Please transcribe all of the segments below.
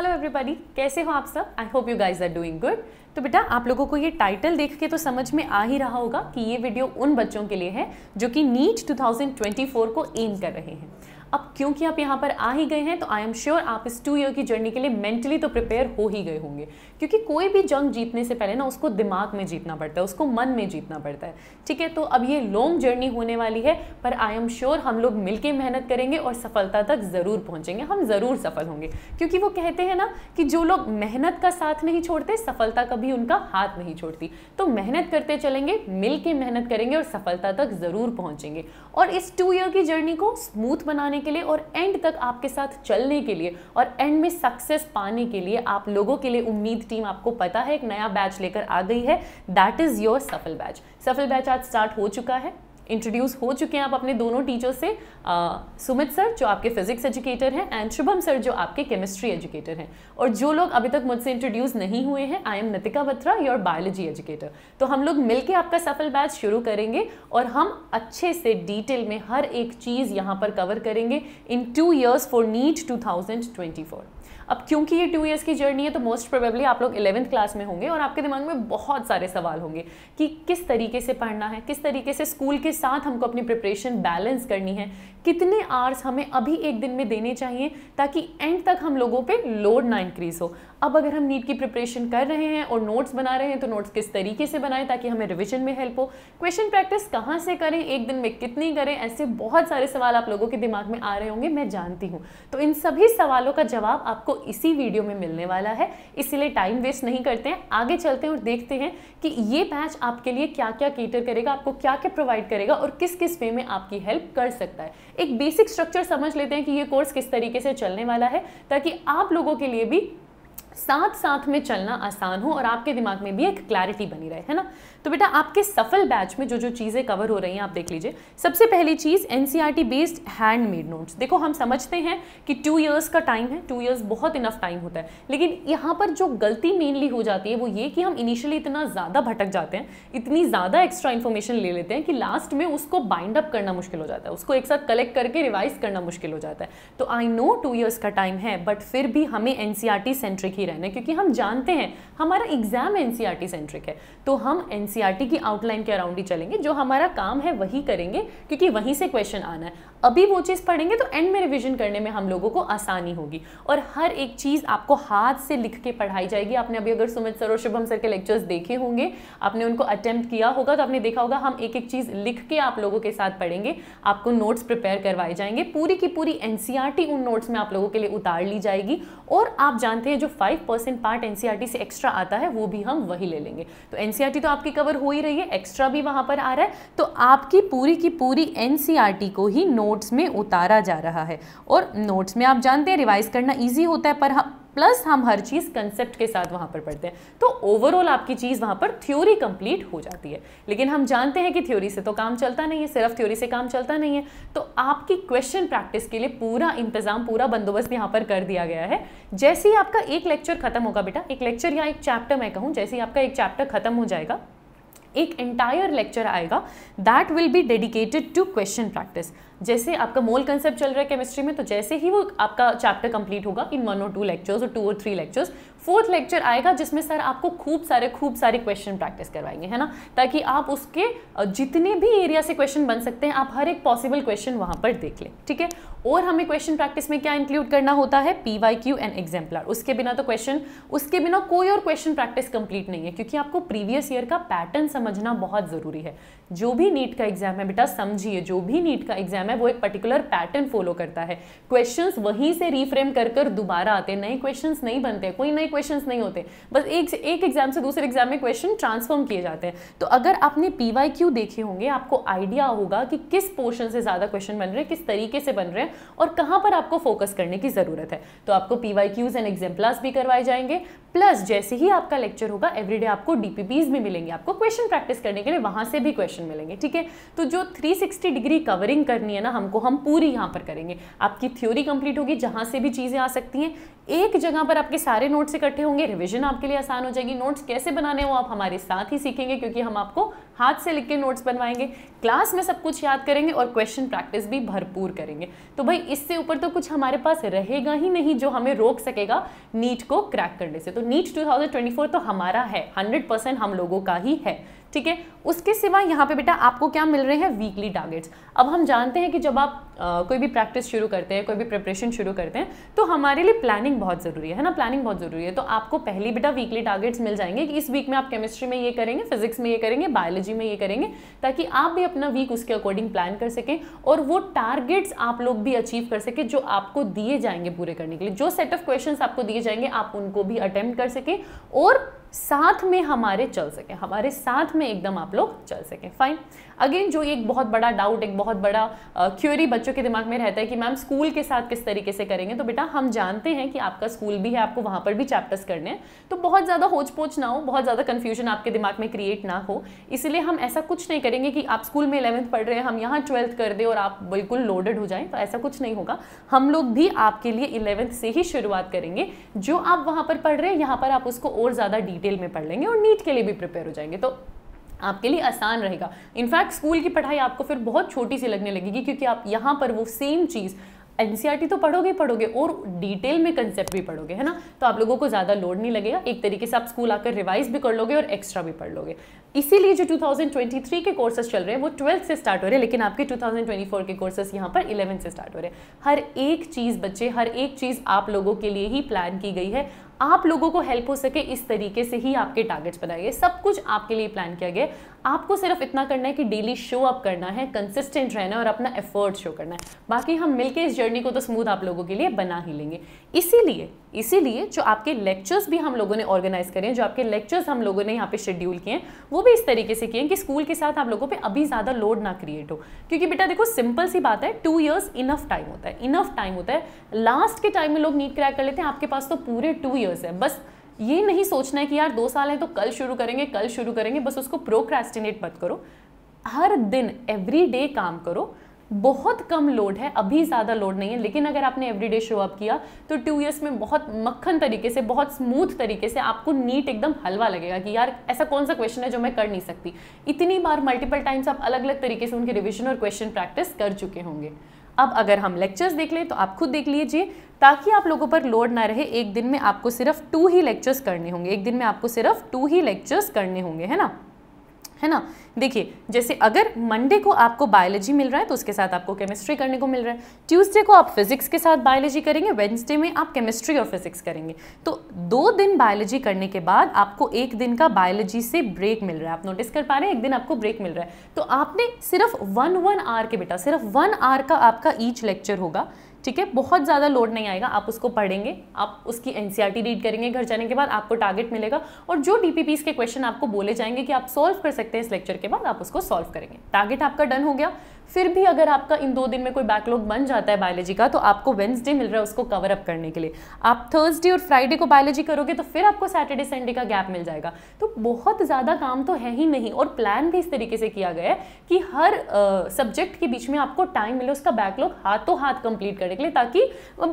hello everybody कैसे हो आप सब I hope you guys are doing good तो बेटा आप लोगों को ये टाइटल देख के तो समझ में आ ही रहा होगा कि ये वीडियो उन बच्चों के लिए है जो कि नीट 2024 को एम कर रहे हैं अब क्योंकि आप यहाँ पर आ ही गए हैं तो आई एम श्योर आप इस टू ईयर की जर्नी के लिए मेंटली तो प्रिपेयर हो ही गए होंगे क्योंकि कोई भी जंग जीतने से पहले ना उसको दिमाग में जीतना पड़ता है उसको मन में जीतना पड़ता है ठीक है तो अब ये लॉन्ग जर्नी होने वाली है पर आई एम श्योर हम लोग मिलकर मेहनत करेंगे और सफलता तक ज़रूर पहुँचेंगे हम ज़रूर सफल होंगे क्योंकि वो कहते हैं ना कि जो लोग मेहनत का साथ नहीं छोड़ते सफलता कभी उनका हाथ नहीं छोड़ती तो मेहनत करते चलेंगे मिल मेहनत करेंगे और सफलता तक ज़रूर पहुँचेंगे और इस टू ईयर की जर्नी को स्मूथ बनाने के लिए और एंड तक आपके साथ चलने के लिए और एंड में सक्सेस पाने के लिए आप लोगों के लिए उम्मीद टीम आपको पता है एक नया बैच लेकर आ गई है that is your Safal batch Safal batch आज स्टार्ट हो चुका है इंट्रोड्यूस हो चुके हैं आप अपने दोनों टीचर्स से आ, सुमित सर जो आपके फिजिक्स एजुकेटर हैं एंड शुभम सर जो आपके केमिस्ट्री एजुकेटर हैं और जो लोग अभी तक मुझसे इंट्रोड्यूस नहीं हुए हैं I am Nitika Batra your biology educator तो हम लोग मिलकर आपका सफल बैच शुरू करेंगे और हम अच्छे से डिटेल में हर एक चीज़ यहाँ पर कवर करेंगे in two years for NEET two thousand twenty four अब क्योंकि ये टू ईयर्स की जर्नी है तो मोस्ट प्रोबेबली आप लोग इलेवंथ क्लास में होंगे और आपके दिमाग में बहुत सारे सवाल होंगे कि किस तरीके से पढ़ना है किस तरीके से स्कूल के साथ हमको अपनी प्रिपरेशन बैलेंस करनी है कितने आर्स हमें अभी एक दिन में देने चाहिए ताकि एंड तक हम लोगों पर लोड ना इंक्रीज़ हो अब अगर हम नीट की प्रिपरेशन कर रहे हैं और नोट्स बना रहे हैं तो नोट्स किस तरीके से बनाएं ताकि हमें रिविजन में हेल्प हो क्वेश्चन प्रैक्टिस कहाँ से करें एक दिन में कितनी करें ऐसे बहुत सारे सवाल आप लोगों के दिमाग में आ रहे होंगे मैं जानती हूँ तो इन सभी सवालों का जवाब आपको इसी वीडियो में मिलने वाला है इसीलिए टाइम वेस्ट नहीं करते हैं आगे चलते हैं और देखते हैं कि ये बैच आपके लिए क्या क्या केटर करेगा आपको क्या क्या प्रोवाइड करेगा और किस किस वे में आपकी हेल्प कर सकता है एक बेसिक स्ट्रक्चर समझ लेते हैं कि ये कोर्स किस तरीके से चलने वाला है ताकि आप लोगों के लिए भी साथ साथ में चलना आसान हो और आपके दिमाग में भी एक क्लैरिटी बनी रहे है ना तो बेटा आपके सफल बैच में जो जो चीज़ें कवर हो रही हैं आप देख लीजिए सबसे पहली चीज़ एन बेस्ड हैंडमेड नोट्स देखो हम समझते हैं कि टू ईयर्स का टाइम है टू ईयर्स बहुत इनफ टाइम होता है लेकिन यहाँ पर जो गलती मेनली हो जाती है वो ये कि हम इनिशियली इतना ज़्यादा भटक जाते हैं इतनी ज़्यादा एक्स्ट्रा इन्फॉर्मेशन ले लेते हैं कि लास्ट में उसको बाइंड अप करना मुश्किल हो जाता है उसको एक साथ कलेक्ट करके रिवाइज करना मुश्किल हो जाता है तो आई नो टू ईयर्स का टाइम है बट फिर भी हमें एन सेंट्रिक e ही रहना है क्योंकि हम जानते हैं हमारा एग्जाम एन सेंट्रिक है तो हम एन e की आउटलाइन के अराउंड ही चलेंगे जो हमारा काम है वही करेंगे क्योंकि वहीं से क्वेश्चन आना है अभी वो चीज़ पढ़ेंगे तो एंड में रिविजन करने में हम लोगों को आसानी होगी और हर एक चीज़ आपको हाथ से लिख के पढ़ाई जाएगी आपने अभी अगर सुमित सर और शुभम सर के लेक्चर्स देखे होंगे आपने उनको अटैम्प्ट किया होगा तो आपने देखा होगा हम एक एक चीज़ लिख के आप लोगों के साथ पढ़ेंगे आपको नोट्स प्रिपेयर करवाए जाएंगे पूरी की पूरी एन e उन नोट्स में आप लोगों के लिए उतार ली जाएगी और आप जानते हैं जो फाइव परसेंट पार्ट एन से एक्स्ट्रा आता है वो भी हम वही ले लेंगे तो एन e तो आपकी कवर हो ही रही है एक्स्ट्रा भी वहां पर आ रहा है तो आपकी पूरी की पूरी एन e को ही नोट्स में उतारा जा रहा है और नोट्स में आप जानते हैं रिवाइज करना ईजी होता है पर हम प्लस हम हर चीज़ कंसेप्ट के साथ वहाँ पर पढ़ते हैं तो ओवरऑल आपकी चीज़ वहाँ पर थ्योरी कंप्लीट हो जाती है लेकिन हम जानते हैं कि थ्योरी से तो काम चलता नहीं है सिर्फ थ्योरी से काम चलता नहीं है तो आपकी क्वेश्चन प्रैक्टिस के लिए पूरा इंतजाम पूरा बंदोबस्त यहाँ पर कर दिया गया है जैसे ही आपका एक लेक्चर खत्म होगा बेटा एक लेक्चर या एक चैप्टर मैं कहूँ जैसे ही आपका एक चैप्टर खत्म हो जाएगा एक एंटायर लेक्चर आएगा that will be dedicated to question practice जैसे आपका मोल कंसेप्ट चल रहा है केमिस्ट्री में तो जैसे ही वो आपका चैप्टर कंप्लीट होगा इन वन और टू लेक्चर्स और टू और थ्री लेक्चर्स फोर्थ लेक्चर आएगा जिसमें सर आपको खूब सारे खूब सारे क्वेश्चन प्रैक्टिस करवाएंगे है ना ताकि आप उसके जितने भी एरिया से क्वेश्चन बन सकते हैं आप हर एक पॉसिबल क्वेश्चन वहाँ पर देख लें ठीक है और हमें क्वेश्चन प्रैक्टिस में क्या इंक्लूड करना होता है P Y Q and exemplar उसके बिना तो क्वेश्चन उसके बिना कोई और क्वेश्चन प्रैक्टिस कंप्लीट नहीं है क्योंकि आपको प्रीवियस ईयर का पैटर्न समझना बहुत ज़रूरी है जो भी नीट का एग्जाम है बेटा समझिए जो भी नीट का एग्जाम है वो एक पर्टिकुलर पैटर्न फॉलो करता है क्वेश्चंस वहीं से रीफ्रेम कर कर दोबारा आते हैं नए क्वेश्चंस नहीं बनते हैं कोई नए क्वेश्चंस नहीं होते बस एक एक एग्जाम से दूसरे एग्जाम में क्वेश्चन ट्रांसफॉर्म किए जाते हैं तो अगर आपने पी देखे होंगे आपको आइडिया होगा कि किस पोर्शन से ज़्यादा क्वेश्चन बन रहे हैं किस तरीके से बन रहे हैं और कहाँ पर आपको फोकस करने की ज़रूरत है तो आपको पी एंड एग्जाम्पलास भी करवाए जाएंगे प्लस जैसे ही आपका लेक्चर होगा एवरीडे आपको डीपीपीज भी मिलेंगे आपको क्वेश्चन प्रैक्टिस करने के लिए वहाँ से भी क्वेश्चन मिलेंगे ठीक है तो जो 360 डिग्री कवरिंग करनी है है ना हमको हम पूरी यहाँ पर करेंगे आपकी थ्योरी कंप्लीट होगी जहाँ से भी चीज़ें आ सकती हैं एक जगह पर आपके सारे नोट्स इकट्ठे होंगे रिविजन आपके लिए आसान हो जाएगी नोट्स कैसे बनाने वो आप हमारे साथ ही सीखेंगे क्योंकि हम आपको हाथ से लिख के नोट्स बनवाएंगे क्लास में सब कुछ याद करेंगे और क्वेश्चन प्रैक्टिस भी भरपूर करेंगे तो भाई इससे ऊपर तो कुछ हमारे पास रहेगा ही नहीं जो हमें रोक सकेगा नीट को क्रैक करने से तो नीट 2024 तो हमारा है 100% हम लोगों का ही है ठीक है उसके सिवा यहाँ पे बेटा आपको क्या मिल रहे हैं वीकली टारगेट्स अब हम जानते हैं कि जब आप आ, कोई भी प्रैक्टिस शुरू करते हैं कोई भी प्रिपरेशन शुरू करते हैं तो हमारे लिए प्लानिंग बहुत ज़रूरी है, है ना प्लानिंग बहुत ज़रूरी है तो आपको पहली बेटा वीकली टारगेट्स मिल जाएंगे कि इस वीक में आप केमिस्ट्री में ये करेंगे फिजिक्स में ये करेंगे बायोलॉजी स्ट्रेटजी में ये करेंगे ताकि आप भी अपना वीक उसके अकॉर्डिंग प्लान कर सकें और वो टारगेट्स आप लोग भी अचीव कर सकें जो आपको दिए जाएंगे पूरे करने के लिए जो सेट ऑफ क्वेश्चन आपको दिए जाएंगे आप उनको भी अटैम्प्ट कर सकें और साथ में हमारे चल सकें हमारे साथ में एकदम आप लोग चल सकें फाइन अगेन जो एक बहुत बड़ा डाउट एक बहुत बड़ा क्यूरी uh, बच्चों के दिमाग में रहता है कि मैम स्कूल के साथ किस तरीके से करेंगे तो बेटा हम जानते हैं कि आपका स्कूल भी है आपको वहाँ पर भी चैप्टर्स करने हैं तो बहुत ज़्यादा होच पोच ना हो बहुत ज़्यादा कन्फ्यूजन आपके दिमाग में क्रिएट ना हो इसलिए हम ऐसा कुछ नहीं करेंगे कि आप स्कूल में इलेवंथ पढ़ रहे हैं हम यहाँ ट्वेल्थ कर दें और आप बिल्कुल लोडेड हो जाएँ तो ऐसा कुछ नहीं होगा हम लोग भी आपके लिए इलेवंथ से ही शुरुआत करेंगे जो आप वहाँ पर पढ़ रहे हैं यहाँ पर आप उसको और ज़्यादा डीप डिटेल में पढ़ लेंगे और नीट के लिए भी प्रिपेयर हो जाएंगे तो आपके लिए आसान रहेगा इनफैक्ट स्कूल की पढ़ाई आपको फिर बहुत छोटी सी लगने लगेगी क्योंकि आप यहाँ पर वो सेम चीज़ एन e तो पढ़ोगे पढ़ोगे और डिटेल में कंसेप्ट भी पढ़ोगे है ना तो आप लोगों को ज़्यादा लोड नहीं लगेगा एक तरीके से आप स्कूल आकर रिवाइज भी कर लोगे और एक्स्ट्रा भी पढ़ लोगे इसीलिए जो 2023 के कोर्सेज चल रहे हैं वो ट्वेल्थ से स्टार्ट हो रहे हैं लेकिन आपके 2024 के कोर्सेज यहाँ पर इलेवन से स्टार्ट हो रहे हैं हर एक चीज़ बच्चे हर एक चीज़ आप लोगों के लिए ही प्लान की गई है आप लोगों को हेल्प हो सके इस तरीके से ही आपके टारगेट्स बनाए गए सब कुछ आपके लिए प्लान किया गया आपको सिर्फ इतना करना है कि डेली शो अप करना है कंसिस्टेंट रहना है और अपना एफर्ट शो करना है बाकी हम मिलके इस जर्नी को तो स्मूथ आप लोगों के लिए बना ही लेंगे इसीलिए इसीलिए जो आपके लेक्चर्स भी हम लोगों ने ऑर्गेनाइज करें जो आपके लेक्चर्स हम लोगों ने यहाँ पे शेड्यूल किए हैं वो भी इस तरीके से किए हैं कि स्कूल के साथ आप लोगों पे अभी ज़्यादा लोड ना क्रिएट हो क्योंकि बेटा देखो सिंपल सी बात है टू ईयर्स इनफ टाइम होता है इनफ टाइम होता है लास्ट के टाइम में लोग नीट क्रैक कर लेते हैं आपके पास तो पूरे टू ईयर्स है बस ये नहीं सोचना है कि यार दो साल है तो कल शुरू करेंगे कल शुरू करेंगे बस उसको प्रोक्रेस्टिनेट मत करो हर दिन एवरी डे काम करो बहुत कम लोड है अभी ज़्यादा लोड नहीं है लेकिन अगर आपने एवरी डे शो अप किया तो टू ईयर्स में बहुत मक्खन तरीके से बहुत स्मूथ तरीके से आपको नीट एकदम हलवा लगेगा कि यार ऐसा कौन सा क्वेश्चन है जो मैं कर नहीं सकती इतनी बार मल्टीपल टाइम्स आप अलग अलग तरीके से उनके रिविजन और क्वेश्चन प्रैक्टिस कर चुके होंगे अब अगर हम लेक्चर्स देख लें तो आप खुद देख लीजिए ताकि आप लोगों पर लोड ना रहे एक दिन में आपको सिर्फ टू ही लेक्चर्स करने होंगे एक दिन में आपको सिर्फ टू ही लेक्चर्स करने होंगे है ना है ना देखिए जैसे अगर मंडे को आपको बायोलॉजी मिल रहा है तो उसके साथ आपको केमिस्ट्री करने को मिल रहा है ट्यूसडे को आप फिजिक्स के साथ बायोलॉजी करेंगे वेंसडे में आप केमिस्ट्री और फिजिक्स करेंगे तो दो दिन बायोलॉजी करने के बाद आपको एक दिन का बायोलॉजी से ब्रेक मिल रहा है आप नोटिस कर पा रहे हैं एक दिन आपको ब्रेक मिल रहा है तो आपने सिर्फ वन वन आवर के बेटा सिर्फ वन आवर का आपका ईच लेक्चर होगा ठीक है बहुत ज़्यादा लोड नहीं आएगा आप उसको पढ़ेंगे आप उसकी एन रीड e करेंगे घर जाने के बाद आपको टारगेट मिलेगा और जो डी के क्वेश्चन आपको बोले जाएंगे कि आप सॉल्व कर सकते हैं इस लेक्चर के बाद आप उसको सॉल्व करेंगे टारगेट आपका डन हो गया फिर भी अगर आपका इन दो दिन में कोई बैकलॉग बन जाता है बायोलॉजी का तो आपको वेंसडे मिल रहा है उसको कवर अप करने के लिए आप थर्सडे और फ्राइडे को बायोलॉजी करोगे तो फिर आपको सैटरडे संडे का गैप मिल जाएगा तो बहुत ज़्यादा काम तो है ही नहीं और प्लान भी इस तरीके से किया गया है कि हर सब्जेक्ट के बीच में आपको टाइम मिले उसका बैकलॉग हाथों हाथ कंप्लीट करने के लिए ताकि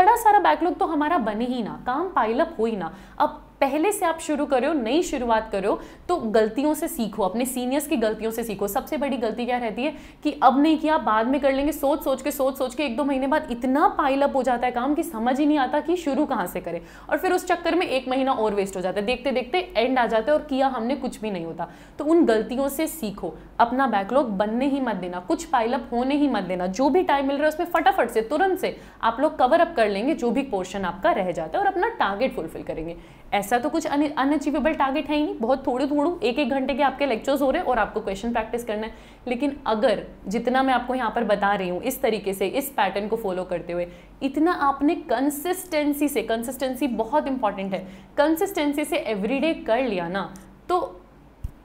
बड़ा सारा बैकलॉग तो हमारा बने ही ना काम पाइलअप हो ही ना अब पहले से आप शुरू करो नई शुरुआत करो तो गलतियों से सीखो अपने सीनियर्स की गलतियों से सीखो सबसे बड़ी गलती क्या रहती है कि अब नहीं किया बाद में कर लेंगे सोच सोच के सोच सोच के एक दो महीने बाद इतना पाइलअप हो जाता है काम कि समझ ही नहीं आता कि शुरू कहाँ से करें और फिर उस चक्कर में एक महीना और वेस्ट हो जाता है देखते देखते एंड आ जाता है और किया हमने कुछ भी नहीं होता तो उन गलतियों से सीखो अपना बैकलॉग बनने ही मत देना कुछ पाइलअप होने ही मत देना जो भी टाइम मिल रहा है उसमें फटाफट से तुरंत से आप लोग कवर अप कर लेंगे जो भी पोर्शन आपका रह जाता है और अपना टारगेट फुलफिल करेंगे ऐसे ऐसा तो कुछ अनअचीवेबल टारगेट है ही नहीं बहुत थोड़े थोड़े एक एक घंटे के आपके लेक्चर्स हो रहे हैं और आपको क्वेश्चन प्रैक्टिस करना है लेकिन अगर जितना मैं आपको यहाँ पर बता रही हूँ इस तरीके से इस पैटर्न को फॉलो करते हुए इतना आपने कंसिस्टेंसी से कंसिस्टेंसी बहुत इंपॉर्टेंट है कंसिस्टेंसी से एवरीडे कर लिया ना तो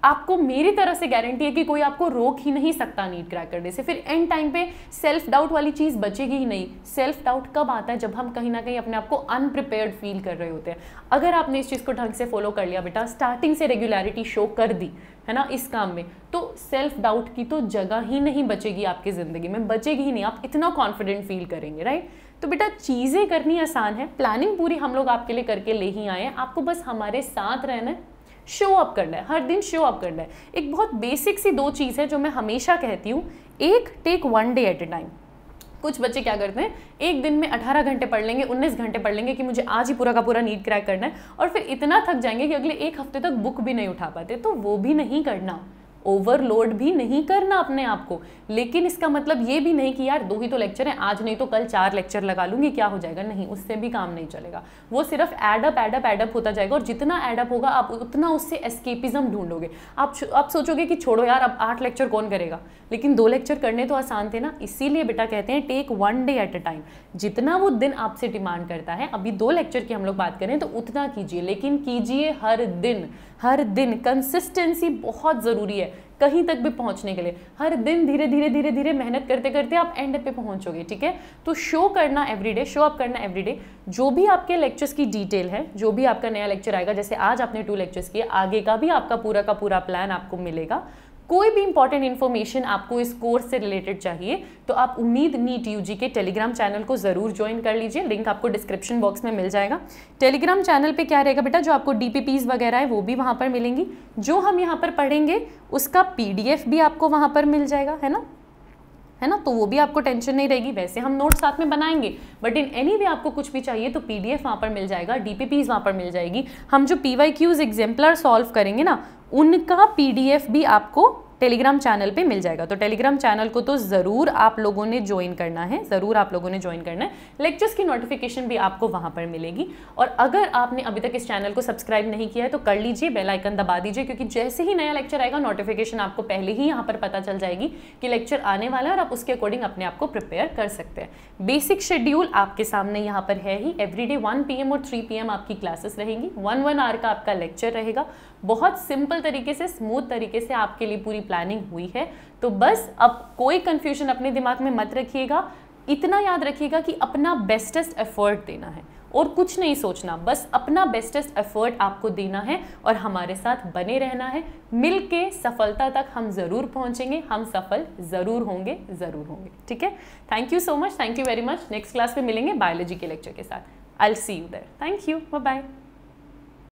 आपको मेरी तरफ से गारंटी है कि कोई आपको रोक ही नहीं सकता नीट क्रैक करने से फिर एंड टाइम पे सेल्फ डाउट वाली चीज़ बचेगी ही नहीं सेल्फ डाउट कब आता है जब हम कहीं ना कहीं अपने आप को अनप्रिपेयर्ड फील कर रहे होते हैं अगर आपने इस चीज़ को ढंग से फॉलो कर लिया बेटा स्टार्टिंग से रेगुलरिटी शो कर दी है ना इस काम में तो सेल्फ डाउट की तो जगह ही नहीं बचेगी आपकी ज़िंदगी में बचेगी ही नहीं आप इतना कॉन्फिडेंट फील करेंगे राइट तो बेटा चीज़ें करनी आसान है प्लानिंग पूरी हम लोग आपके लिए करके ले ही आए हैं आपको बस हमारे साथ रहना है शो अप करना है हर दिन शो अप करना है एक बहुत बेसिक सी दो चीज़ है जो मैं हमेशा कहती हूँ एक take one day at a time कुछ बच्चे क्या करते हैं एक दिन में 18 घंटे पढ़ लेंगे 19 घंटे पढ़ लेंगे कि मुझे आज ही पूरा का पूरा नीट क्रैक करना है और फिर इतना थक जाएंगे कि अगले एक हफ्ते तक बुक भी नहीं उठा पाते तो वो भी नहीं करना ओवरलोड भी नहीं करना अपने आप को लेकिन इसका मतलब ये भी नहीं कि यार दो ही तो लेक्चर हैं आज नहीं तो कल चार लेक्चर लगा लूँगी क्या हो जाएगा नहीं उससे भी काम नहीं चलेगा वो सिर्फ एडअप एडअप एडअप होता जाएगा और जितना एडअप होगा आप उतना उससे एस्केपिज्म ढूंढोगे आप आप सोचोगे कि छोड़ो यार अब आठ लेक्चर कौन करेगा लेकिन दो लेक्चर करने तो आसान थे ना इसीलिए बेटा कहते हैं take one day at a time जितना वो दिन आपसे डिमांड करता है अभी दो लेक्चर की हम लोग बात करें तो उतना कीजिए लेकिन कीजिए हर दिन हर दिन कंसिस्टेंसी बहुत ज़रूरी है कहीं तक भी पहुंचने के लिए हर दिन धीरे धीरे धीरे धीरे मेहनत करते करते आप एंड पे पहुंचोगे ठीक है तो शो करना एवरीडे शो अप करना एवरीडे जो भी आपके लेक्चर्स की डिटेल है जो भी आपका नया लेक्चर आएगा जैसे आज आपने टू लेक्चर्स किए आगे का भी आपका पूरा का पूरा प्लान आपको मिलेगा कोई भी इंपॉर्टेंट इन्फॉर्मेशन आपको इस कोर्स से रिलेटेड चाहिए तो आप उम्मीद नीट यू के टेलीग्राम चैनल को ज़रूर ज्वाइन कर लीजिए लिंक आपको डिस्क्रिप्शन बॉक्स में मिल जाएगा टेलीग्राम चैनल पे क्या रहेगा बेटा जो आपको डी वगैरह है वो भी वहाँ पर मिलेंगी जो हम यहाँ पर पढ़ेंगे उसका पी भी आपको वहाँ पर मिल जाएगा है ना है ना तो वो भी आपको टेंशन नहीं रहेगी वैसे हम नोट साथ में बनाएंगे बट इन एनी वे आपको कुछ भी चाहिए तो पी डी वहाँ पर मिल जाएगा डी पी वहाँ पर मिल जाएगी हम जो P Y Qs exemplar solve करेंगे ना उनका पी डी एफ भी आपको टेलीग्राम चैनल पे मिल जाएगा तो टेलीग्राम चैनल को तो ज़रूर आप लोगों ने ज्वाइन करना है ज़रूर आप लोगों ने ज्वाइन करना है लेक्चर्स की नोटिफिकेशन भी आपको वहाँ पर मिलेगी और अगर आपने अभी तक इस चैनल को सब्सक्राइब नहीं किया है तो कर लीजिए बेल आइकन दबा दीजिए क्योंकि जैसे ही नया लेक्चर आएगा नोटिफिकेशन आपको पहले ही यहाँ पर पता चल जाएगी कि लेक्चर आने वाला है और आप उसके अकॉर्डिंग अपने आप को प्रिपेयर कर सकते हैं बेसिक शेड्यूल आपके सामने यहाँ पर है ही एवरीडे डे पीएम और थ्री आपकी क्लासेस रहेंगी वन वन आवर का आपका लेक्चर रहेगा बहुत सिंपल तरीके से स्मूथ तरीके से आपके लिए पूरी प्लानिंग हुई है तो बस अब कोई कन्फ्यूजन अपने दिमाग में मत रखिएगा इतना याद रखिएगा कि अपना बेस्टेस्ट एफर्ट देना है और कुछ नहीं सोचना बस अपना बेस्टेस्ट एफर्ट आपको देना है और हमारे साथ बने रहना है मिल के सफलता तक हम ज़रूर पहुंचेंगे हम सफल ज़रूर होंगे ज़रूर होंगे ठीक है thank you so much thank you very much next class में मिलेंगे बायोलॉजी के लेक्चर के साथ I see you there thank you bye